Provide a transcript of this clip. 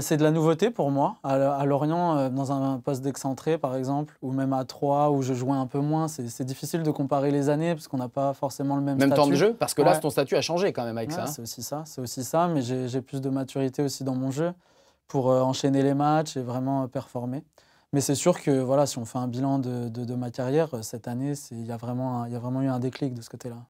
C'est de la nouveauté pour moi. À Lorient, euh, dans un poste d'excentré, par exemple, ou même à 3, où je jouais un peu moins, c'est difficile de comparer les années parce qu'on n'a pas forcément le même, même temps de jeu, parce que là, ton statut a changé quand même avec ça. Hein. C'est aussi ça, c'est aussi ça, mais j'ai plus de maturité aussi dans mon jeu pour euh, enchaîner les matchs et vraiment euh, performer. Mais c'est sûr que voilà, si on fait un bilan de, ma carrière, cette année, il y, vraiment y a vraiment eu un déclic de ce côté-là.